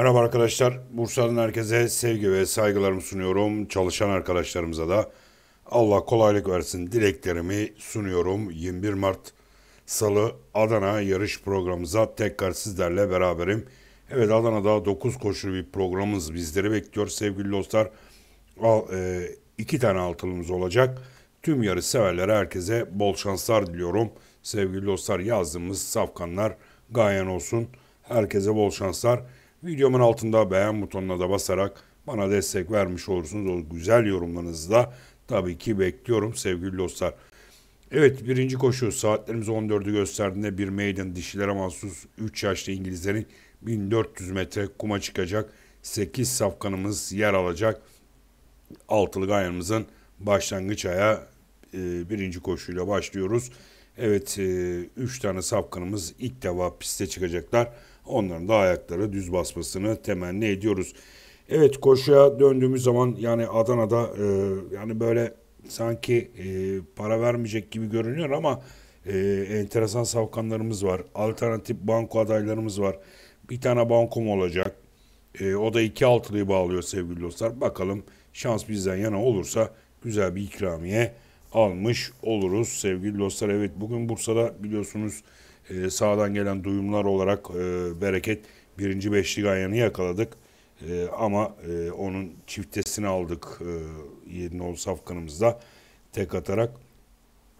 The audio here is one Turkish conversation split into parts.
Merhaba arkadaşlar. Bursa'nın herkese sevgi ve saygılarımı sunuyorum. Çalışan arkadaşlarımıza da Allah kolaylık versin dileklerimi sunuyorum. 21 Mart Salı Adana yarış programımıza tekrar sizlerle beraberim. Evet Adana'da 9 koşulu bir programımız bizleri bekliyor sevgili dostlar. Al, e, iki tane altılımız olacak. Tüm yarış severlere herkese bol şanslar diliyorum. Sevgili dostlar yazdığımız safkanlar gayen olsun. Herkese bol şanslar. Videomun altında beğen butonuna da basarak bana destek vermiş olursunuz. O güzel yorumlarınızı da tabii ki bekliyorum sevgili dostlar. Evet birinci koşu saatlerimiz 14'ü gösterdiğinde bir meydan dişilere mahsus 3 yaşlı İngilizlerin 1400 metre kuma çıkacak. 8 safkanımız yer alacak. Altılı Ganyan'ımızın başlangıç aya e, birinci koşuyla başlıyoruz. Evet, e, üç tane safkanımız ilk defa piste çıkacaklar. Onların da ayakları düz basmasını temenni ediyoruz. Evet, koşuya döndüğümüz zaman yani Adana'da e, yani böyle sanki e, para vermeyecek gibi görünüyor ama e, enteresan savkanlarımız var. Alternatif banko adaylarımız var. Bir tane bankom olacak. E, o da iki altılıyı bağlıyor sevgili dostlar. Bakalım şans bizden yana olursa güzel bir ikramiye almış oluruz sevgili dostlar. Evet bugün Bursa'da biliyorsunuz e, sağdan gelen duyumlar olarak e, bereket birinci beşlik ayağını yakaladık. E, ama e, onun çiftesini aldık e, 7 nol safkanımızda tek atarak.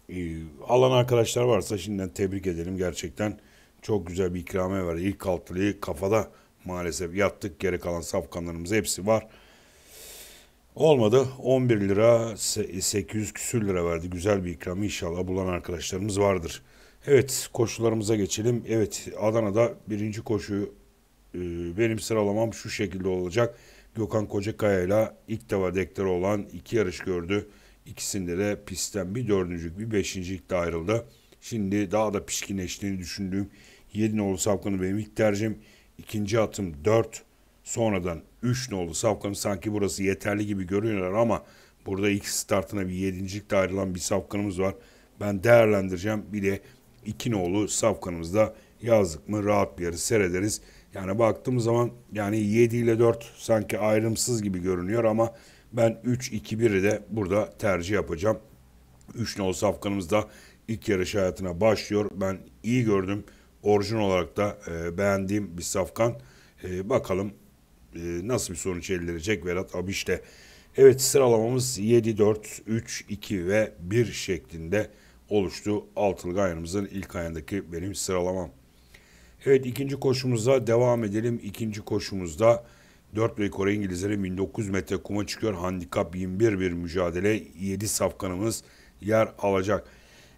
E, alan arkadaşlar varsa şimdiden tebrik edelim gerçekten. Çok güzel bir ikrame var. İlk altlığı kafada maalesef yattık. Geri kalan safkanlarımız hepsi var. Olmadı. 11 lira 800 küsür lira verdi. Güzel bir ikram inşallah bulan arkadaşlarımız vardır. Evet koşularımıza geçelim. Evet Adana'da birinci koşu e, benim sıralamam şu şekilde olacak. Gökhan Kocakaya ile ilk defa dekleri olan iki yarış gördü. İkisinde de pistten bir dördüncülük bir beşincilik de ayrıldı. Şimdi daha da pişkinleştiğini düşündüğüm 7 nolu sapkını benim ilk tercihim. İkinci atım 4 sonradan 3 nolu Safkan'ın sanki burası yeterli gibi görünüyorlar ama burada ilk startına bir de ayrılan bir Safkan'ımız var. Ben değerlendireceğim. Bir de 2 nolu Safkan'ımızda yazdık mı rahat bir yarı seyrederiz. Yani baktığım zaman yani 7 ile 4 sanki ayrımsız gibi görünüyor ama ben 3-2-1'i de burada tercih yapacağım. 3 nolu Safkan'ımız da ilk yarış hayatına başlıyor. Ben iyi gördüm. Orijin olarak da e, beğendiğim bir Safkan. E, bakalım e, nasıl bir sonuç elde edecek Berat Abiş'te. Evet sıralamamız 7, 4, 3, 2 ve 1 şeklinde oluştu. Altılı ayarımızın ilk ayındaki benim sıralamam. Evet ikinci koşumuza devam edelim. İkinci koşumuzda 4 ve Kore İngilizleri 1900 metre kuma çıkıyor. Handikap 21 bir mücadele. 7 safkanımız yer alacak.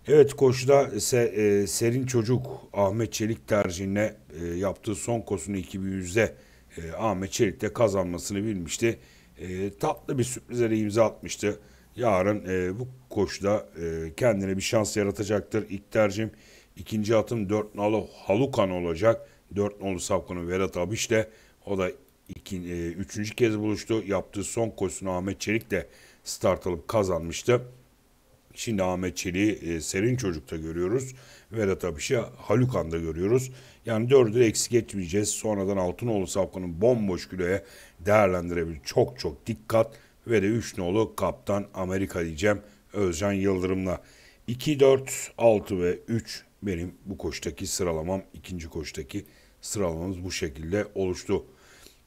Evet koşuda ise e, Serin Çocuk Ahmet Çelik tercihine e, yaptığı son koşunu 2100'de e, Ahmet Çelik de kazanmasını bilmişti. E, tatlı bir sürprizlere imza atmıştı. Yarın e, bu koşuda e, kendine bir şans yaratacaktır. İlk tercihim ikinci atım 4 nolu Halukan olacak. 4 nolu Sapkan'ın Vedat Abiş de o da iki, e, üçüncü kez buluştu. Yaptığı son koşusunu Ahmet Çelik de start alıp kazanmıştı. Şimdi Ahmet Çelik'i e, serin çocukta görüyoruz. Vedat Abiş'i Halukan'da görüyoruz. Yani dördü eksik etmeyeceğiz. Sonradan Altınoğlu Safkan'ın bomboş kiloya değerlendirebilir. Çok çok dikkat ve de 3 nolu Kaptan Amerika diyeceğim Özcan Yıldırım'la. 2, 4, 6 ve 3 benim bu koştaki sıralamam. ikinci koştaki sıralamamız bu şekilde oluştu.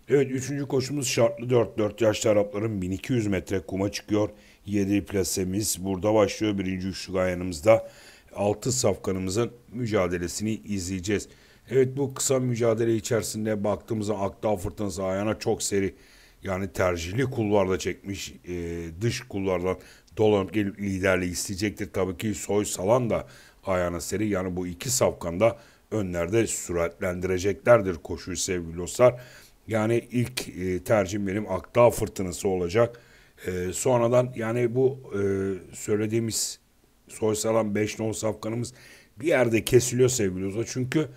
Evet üçüncü koşumuz şartlı 4. 4 yaşlı Arapların 1200 metre kuma çıkıyor. 7 plasemiz burada başlıyor. 1. üçlük ayağımızda altı safkanımızın mücadelesini izleyeceğiz. Evet bu kısa mücadele içerisinde baktığımızda Akdağ fırtınası ayağına çok seri yani tercihli kulvarda çekmiş e, dış kullardan dolanıp gelip liderliği isteyecektir. Tabii ki Soy Salan da ayağına seri yani bu iki safkanda önlerde süratlendireceklerdir koşuyu sevgili dostlar. Yani ilk e, tercihim benim Akdağ fırtınası olacak. E, sonradan yani bu e, söylediğimiz Soysalan, Beşnon, Safkan'ımız bir yerde kesiliyor sevgili Osa. Çünkü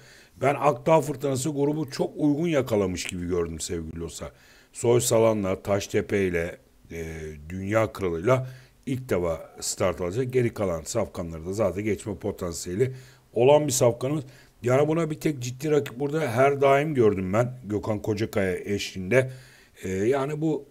ben Akdağ Fırtınası grubu çok uygun yakalamış gibi gördüm sevgili Osa. Soysalan'la, Taştepe'yle, e, Dünya Kralı'yla ilk defa start alacak. Geri kalan safkanları da zaten geçme potansiyeli olan bir safkanımız. Yani buna bir tek ciddi rakip burada her daim gördüm ben Gökhan Kocakaya eşliğinde. E, yani bu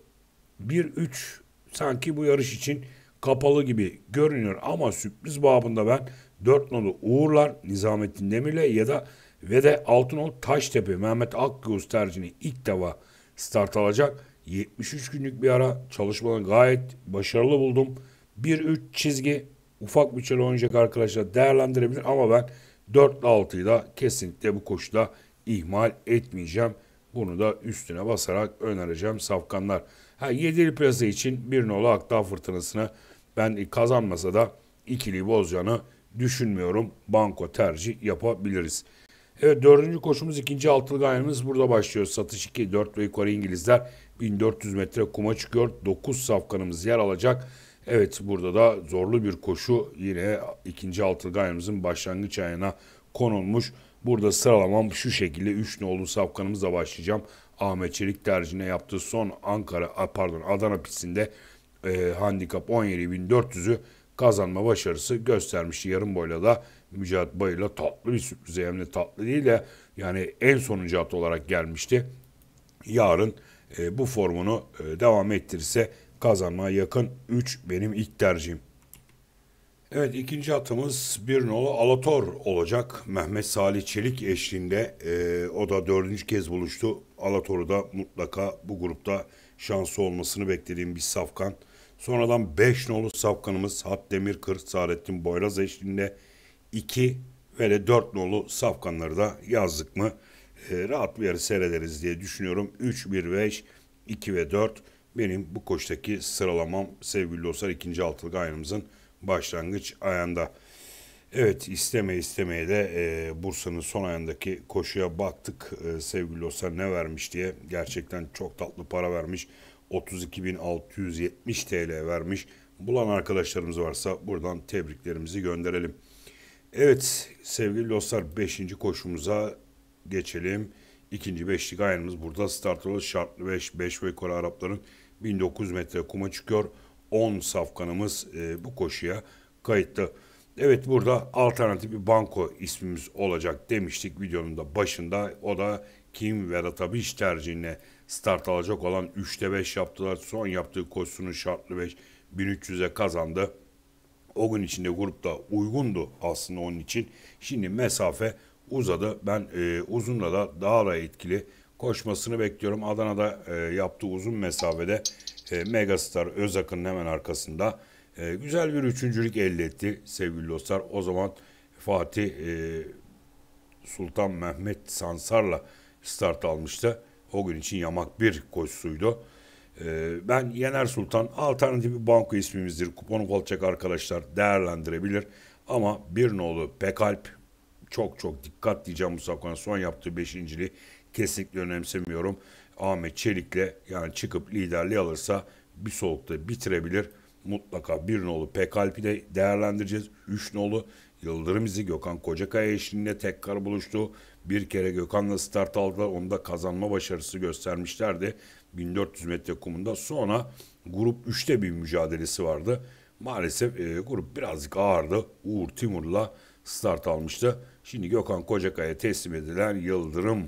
1-3 sanki bu yarış için kapalı gibi görünüyor ama sürpriz babında ben dört nolu Uğurlar, Nizamettin Demir'le ya da ve de nolu Taştepe Mehmet Akgöz tercihini ilk defa start alacak. 73 günlük bir ara çalışmadan gayet başarılı buldum. 1-3 çizgi ufak bir bütçeli oynayacak arkadaşlar değerlendirebilir ama ben 4-6'yı da kesinlikle bu koşuda ihmal etmeyeceğim. Bunu da üstüne basarak önereceğim safkanlar. Ha, 7'li plasa için bir nolu Akdağ fırtınasını ben kazanmasa da ikili bozacağını düşünmüyorum. Banko tercih yapabiliriz. Evet dördüncü koşumuz ikinci altılı gayrımız burada başlıyor. Satış 2 4 ve yukarı İngilizler 1400 metre kuma çıkıyor. 9 safkanımız yer alacak. Evet burada da zorlu bir koşu yine ikinci altılı gayrımızın başlangıç ayına konulmuş. Burada sıralamam şu şekilde 3 nolu safkanımızla başlayacağım. Ahmet Çelik tercihine yaptığı son Ankara pardon Adana pistinde e, handikap 17.400'ü kazanma başarısı göstermişti. Yarım boyla da Mücahit Bayır'la tatlı bir sürpriz. Yani tatlı değil de yani en sonuncu at olarak gelmişti. Yarın e, bu formunu e, devam ettirirse kazanmaya yakın 3 benim ilk tercihim. Evet ikinci atımız bir nolu Alator olacak. Mehmet Salih Çelik eşliğinde e, o da dördüncü kez buluştu. Alator'u da mutlaka bu grupta şansı olmasını beklediğim bir safkan. Sonradan 5 nolu safkanımız Hat Demir Kır Saadettin Boyraz eşliğinde 2 ve de 4 nolu safkanları da yazdık mı e, rahat bir yarı seyrederiz diye düşünüyorum. 3, 1, 5, 2 ve 4 benim bu koştaki sıralamam sevgili dostlar ikinci altılık ayarımızın başlangıç ayında. Evet isteme istemeye de e, Bursa'nın son ayındaki koşuya battık E, sevgili dostlar ne vermiş diye gerçekten çok tatlı para vermiş. 32.670 TL vermiş. Bulan arkadaşlarımız varsa buradan tebriklerimizi gönderelim. Evet sevgili dostlar 5. koşumuza geçelim. İkinci beşlik ayarımız burada start olur. Şartlı 5, 5 ve Kore Arapların 1900 metre kuma çıkıyor. 10 safkanımız e, bu koşuya kayıtlı. Evet burada alternatif bir banko ismimiz olacak demiştik videonun da başında. O da Kim iş tercihine start alacak olan 3'te 5 yaptılar. Son yaptığı koşusunun şartlı 5 1300'e kazandı. O gün içinde grupta uygundu aslında onun için. Şimdi mesafe uzadı. Ben e, uzunla da daha da etkili koşmasını bekliyorum. Adana'da e, yaptığı uzun mesafede e, Megastar Özak'ın hemen arkasında e, güzel bir üçüncülük elde etti sevgili dostlar. O zaman Fatih e, Sultan Mehmet Sansar'la start almıştı. O gün için yamak bir koşusuydu. E, ben Yener Sultan alternatif bir banko ismimizdir. Kuponu kolacak arkadaşlar değerlendirebilir. Ama bir nolu Pekalp çok çok dikkat diyeceğim bu Okan'ın son yaptığı beşinciliği kesinlikle önemsemiyorum. Ahmet Çelik'le yani çıkıp liderliği alırsa bir solukta bitirebilir mutlaka bir nolu Pekalp'i de değerlendireceğiz. Üç nolu Yıldırım izi Gökhan Kocakaya eşliğinde tekrar buluştu. Bir kere Gökhan'la start aldılar. Onda kazanma başarısı göstermişlerdi. 1400 metre kumunda. Sonra grup 3'te bir mücadelesi vardı. Maalesef e, grup birazcık ağırdı. Uğur Timur'la start almıştı. Şimdi Gökhan Kocakaya teslim edilen Yıldırım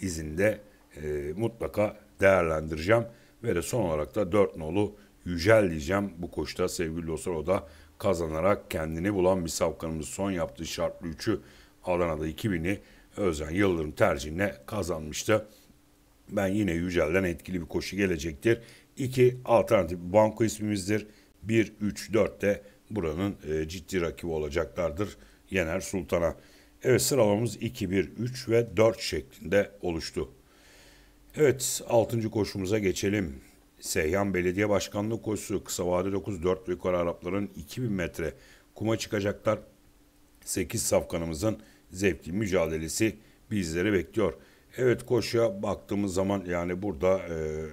izinde e, mutlaka değerlendireceğim. Ve de son olarak da 4 nolu Yücel diyeceğim bu koşta sevgili dostlar o da kazanarak kendini bulan bir savkanımız son yaptığı şartlı 3'ü Adana'da 2000'i Özen Yıldırım tercihine kazanmıştı. Ben yine Yücel'den etkili bir koşu gelecektir. 2 alternatif banko ismimizdir. 1 3 4 de buranın e, ciddi rakibi olacaklardır Yener Sultan'a. Evet sıralamamız 2 1 3 ve 4 şeklinde oluştu. Evet 6. koşumuza geçelim. Seyhan Belediye Başkanlığı koşusu kısa vade 9 4 yukarı Arapların 2000 metre kuma çıkacaklar. 8 safkanımızın zevkli mücadelesi bizleri bekliyor. Evet koşuya baktığımız zaman yani burada e,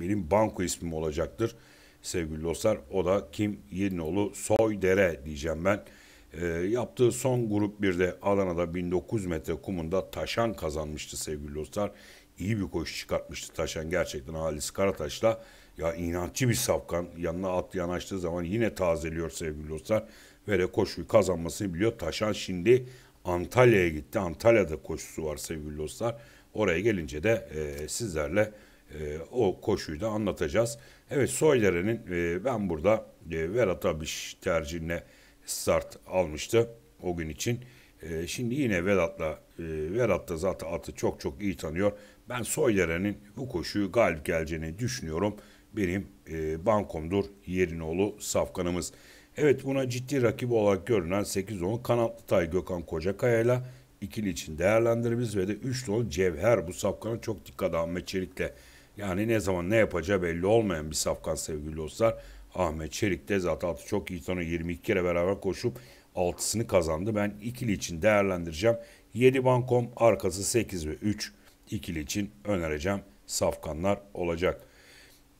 benim banko ismim olacaktır sevgili dostlar. O da Kim Yeninoğlu Soydere diyeceğim ben. E, yaptığı son grup birde Adana'da 1900 metre kumunda taşan kazanmıştı sevgili dostlar iyi bir koşu çıkartmıştı Taşan gerçekten Halis Karataş'la. Ya inatçı bir safkan yanına at yanaştığı zaman yine tazeliyor sevgili dostlar. Ve de koşuyu kazanmasını biliyor. Taşan şimdi Antalya'ya gitti. Antalya'da koşusu var sevgili dostlar. Oraya gelince de e, sizlerle e, o koşuyu da anlatacağız. Evet Soyler'in e, ben burada e, Berat Abiş tercihine start almıştı o gün için. E, şimdi yine Vedat'la e, Vedat da zaten atı çok çok iyi tanıyor. Ben Soyderen'in bu koşuyu galip geleceğini düşünüyorum. Benim e, bankomdur Yerinoğlu safkanımız. Evet buna ciddi rakip olarak görünen 8-10 kanatlı tay Gökhan Kocakaya ile ikili için değerlendirebiliriz ve de 3 dolu cevher bu safkana çok dikkat Ahmet Çelik'le. Yani ne zaman ne yapacağı belli olmayan bir safkan sevgili dostlar. Ahmet Çelik de zaten çok iyi tanı 22 kere beraber koşup altısını kazandı. Ben ikili için değerlendireceğim. 7 bankom arkası 8 ve 3 ikili için önereceğim safkanlar olacak.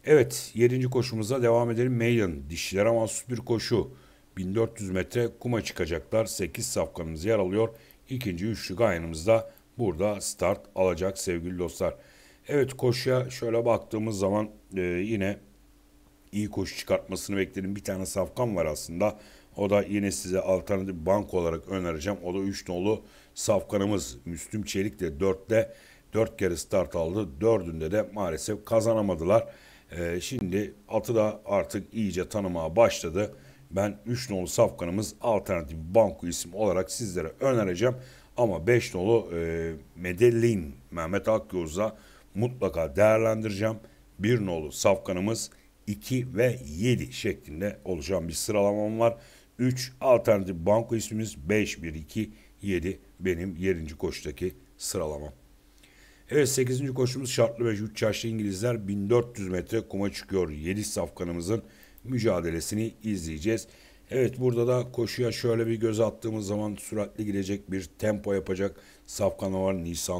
Evet 7. koşumuza devam edelim. Maiden dişilere mahsus bir koşu. 1400 metre kuma çıkacaklar. 8 safkanımız yer alıyor. İkinci üçlü gayanımız da burada start alacak sevgili dostlar. Evet koşuya şöyle baktığımız zaman e, yine iyi koşu çıkartmasını bekledim. Bir tane safkan var aslında. O da yine size alternatif bank olarak önereceğim. O da 3 nolu safkanımız Müslüm Çelik de 4'te Dört kere start aldı. Dördünde de maalesef kazanamadılar. E, şimdi atı da artık iyice tanımaya başladı. Ben 3 nolu safkanımız alternatif banku isim olarak sizlere önereceğim. Ama 5 nolu e, Medellin Mehmet Akgöz'la mutlaka değerlendireceğim. 1 nolu safkanımız 2 ve 7 şeklinde olacağım bir sıralamam var. 3 alternatif banko ismimiz 5 1 2 7 benim 7. koştaki sıralamam. Evet 8. koşumuz şartlı ve 3 yaşlı İngilizler 1400 metre kuma çıkıyor. 7 safkanımızın mücadelesini izleyeceğiz. Evet burada da koşuya şöyle bir göz attığımız zaman süratli gidecek bir tempo yapacak safkanı var.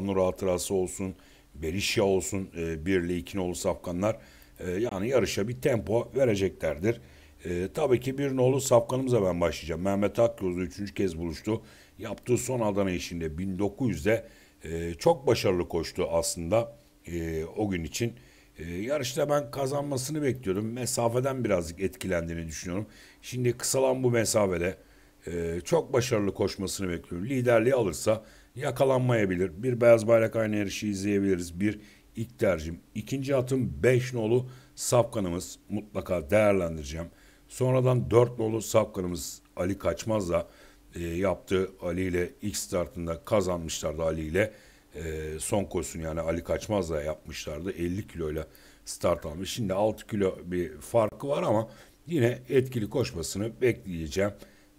Nur hatırası olsun, Berişya olsun, e, birli ikinoğlu safkanlar e, yani yarışa bir tempo vereceklerdir. E, tabii ki bir nolu safkanımıza ben başlayacağım. Mehmet Akyoz'la üçüncü kez buluştu. Yaptığı son Adana işinde 1900'de e, çok başarılı koştu aslında e, o gün için. E, yarışta ben kazanmasını bekliyordum. Mesafeden birazcık etkilendiğini düşünüyorum. Şimdi kısalan bu mesafede e, çok başarılı koşmasını bekliyorum. Liderliği alırsa yakalanmayabilir. Bir beyaz bayrak aynı yarışı izleyebiliriz. Bir ilk tercihim. İkinci atım 5 nolu safkanımız mutlaka değerlendireceğim. Sonradan 4 nolu safkanımız Ali Kaçmaz'la e, yaptı. Ali ile ilk startında kazanmışlardı Ali ile. E, son koşusunu yani Ali Kaçmaz'la yapmışlardı. 50 kiloyla start almış. Şimdi 6 kilo bir farkı var ama yine etkili koşmasını bekleyeceğim.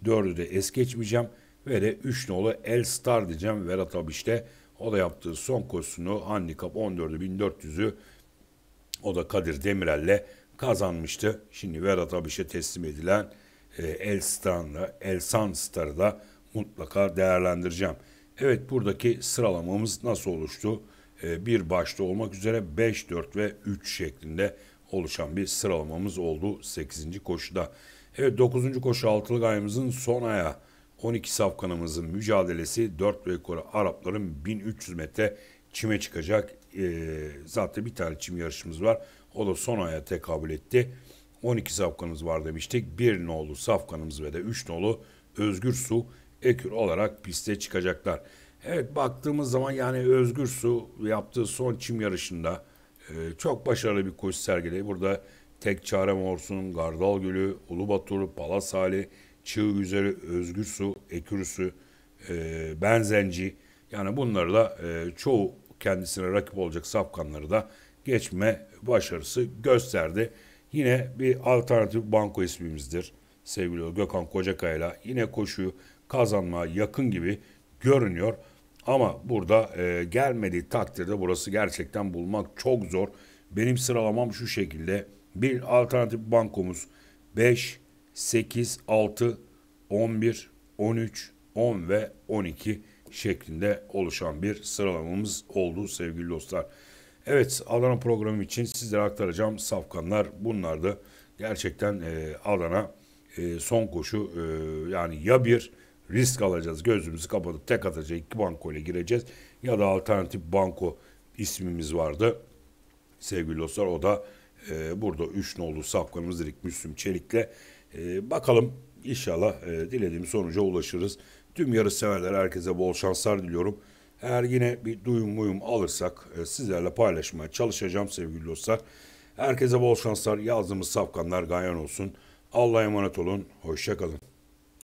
4'ü de es geçmeyeceğim. Ve de 3 nolu El Star diyeceğim. Berat Abiş'te o da yaptığı son koşusunu handikap 14'ü 1400'ü o da Kadir Demirel'le kazanmıştı. Şimdi Berat Abiş'e teslim edilen e, El Star'la, El Sun Star'la mutlaka değerlendireceğim. Evet buradaki sıralamamız nasıl oluştu? E, bir başta olmak üzere 5, 4 ve 3 şeklinde oluşan bir sıralamamız oldu 8. koşuda. Evet 9. koşu altılı ayımızın son ayağı. 12 safkanımızın mücadelesi 4 ve yukarı Arapların 1300 metre çime çıkacak. E, zaten bir tane çim yarışımız var. O da son aya tekabül etti. 12 safkanımız var demiştik. 1 nolu safkanımız ve de 3 nolu Özgür Su Ekür olarak piste çıkacaklar. Evet baktığımız zaman yani Özgür Su yaptığı son çim yarışında e, çok başarılı bir koşu sergiledi. Burada Tek Çare Morsun, Gardal Gölü, Ulubatur, Palas Hali, Çığ Güzeli, Özgür Su, Ekürüsü, e, Benzenci. Yani bunları da e, çoğu kendisine rakip olacak safkanları da geçme başarısı gösterdi. Yine bir alternatif banko ismimizdir sevgili Gökhan Kocakayla Yine koşuyu kazanmaya yakın gibi görünüyor. Ama burada e, gelmediği takdirde burası gerçekten bulmak çok zor. Benim sıralamam şu şekilde. Bir alternatif bankomuz 5, 8, 6, 11, 13, 10 ve 12 şeklinde oluşan bir sıralamamız oldu sevgili dostlar. Evet Adana programı için sizlere aktaracağım safkanlar bunlardı. Gerçekten e, Adana e, son koşu e, yani ya bir risk alacağız gözümüzü kapatıp tek atacak iki banko ile gireceğiz ya da alternatif banko ismimiz vardı. Sevgili dostlar o da e, burada üç nolu safkanımız Dirk Müslüm Çelik'le e, bakalım inşallah e, dilediğim sonuca ulaşırız. Tüm yarış severler herkese bol şanslar diliyorum. Eğer yine bir duyum muyum alırsak e, sizlerle paylaşmaya çalışacağım sevgili dostlar. Herkese bol şanslar, yazdığımız safkanlar ganyan olsun. Allah'a emanet olun, hoşçakalın.